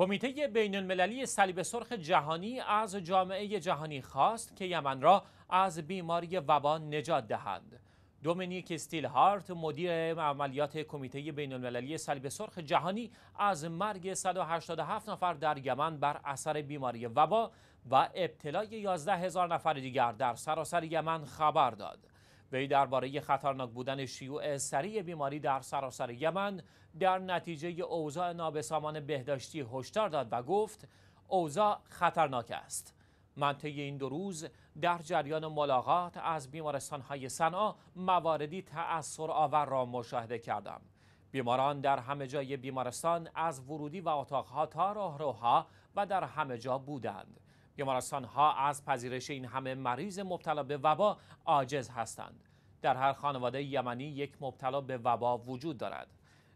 کمیته بین المللی صلیب سرخ جهانی از جامعه جهانی خواست که یمن را از بیماری وبا نجات دهند. دومینیک هارت، مدیر عملیات کمیته بین المللی صلیب سرخ جهانی از مرگ 187 نفر در یمن بر اثر بیماری وبا و ابتلای 11 هزار نفر دیگر در سراسر یمن خبر داد. وی درباره خطرناک بودن شیوع سریع بیماری در سراسر یمن در نتیجه اوضاع نابسامان بهداشتی هشدار داد و گفت اوضاع خطرناک است طی این دو روز در جریان ملاقات از های صنعا مواردی تأثیر آور را مشاهده کردم بیماران در همه جای بیمارستان از ورودی و اتاقها تا راهروها و در همه جا بودند بیمارستان ها از پذیرش این همه مریض مبتلا به وبا عاجز هستند در هر خانواده یمنی یک مبتلا به وبا وجود دارد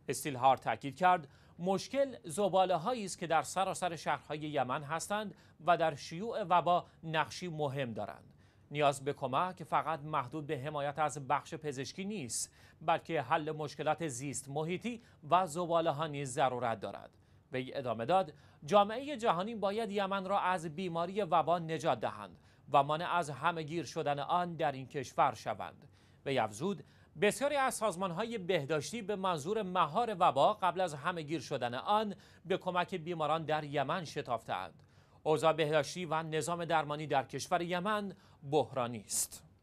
استیل هار تاکید کرد مشکل زباله هایی است که در سراسر شهرهای یمن هستند و در شیوع وبا نقشی مهم دارند نیاز به کمک فقط محدود به حمایت از بخش پزشکی نیست بلکه حل مشکلات زیست محیطی و زباله ها نیز ضرورت دارد وی ادامه داد جامعه جهانی باید یمن را از بیماری وبا نجات دهند و مانع از همگیر شدن آن در این کشور شوند به افزود بسیاری از سازمان های بهداشتی به منظور مهار وبا قبل از همگیر شدن آن به کمک بیماران در یمن شتافتند اوضاع بهداشتی و نظام درمانی در کشور یمن بحرانی است